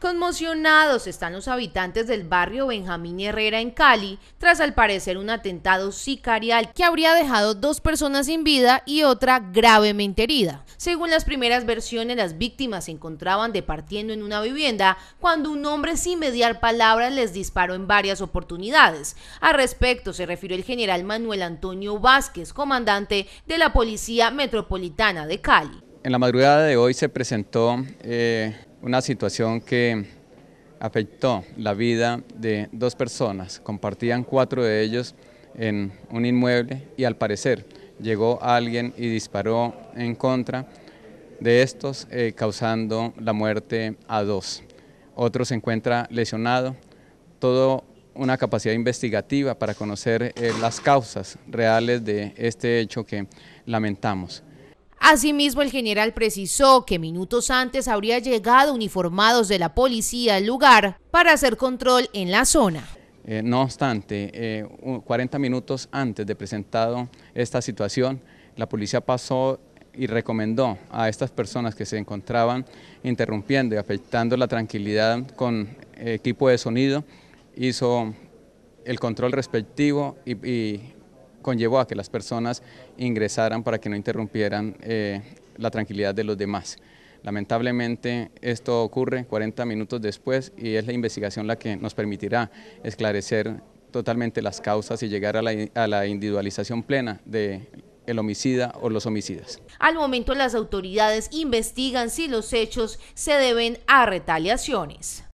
Conmocionados están los habitantes del barrio Benjamín Herrera en Cali, tras al parecer un atentado sicarial que habría dejado dos personas sin vida y otra gravemente herida. Según las primeras versiones, las víctimas se encontraban departiendo en una vivienda cuando un hombre sin mediar palabras les disparó en varias oportunidades. Al respecto se refirió el general Manuel Antonio Vázquez, comandante de la Policía Metropolitana de Cali. En la madrugada de hoy se presentó eh, una situación que afectó la vida de dos personas, compartían cuatro de ellos en un inmueble y al parecer llegó alguien y disparó en contra de estos, eh, causando la muerte a dos. Otro se encuentra lesionado, todo una capacidad investigativa para conocer eh, las causas reales de este hecho que lamentamos. Asimismo, el general precisó que minutos antes habría llegado uniformados de la policía al lugar para hacer control en la zona. Eh, no obstante, 40 eh, minutos antes de presentado esta situación, la policía pasó y recomendó a estas personas que se encontraban interrumpiendo y afectando la tranquilidad con equipo de sonido, hizo el control respectivo y conllevó a que las personas ingresaran para que no interrumpieran eh, la tranquilidad de los demás. Lamentablemente esto ocurre 40 minutos después y es la investigación la que nos permitirá esclarecer totalmente las causas y llegar a la, a la individualización plena de el homicida o los homicidas. Al momento las autoridades investigan si los hechos se deben a retaliaciones.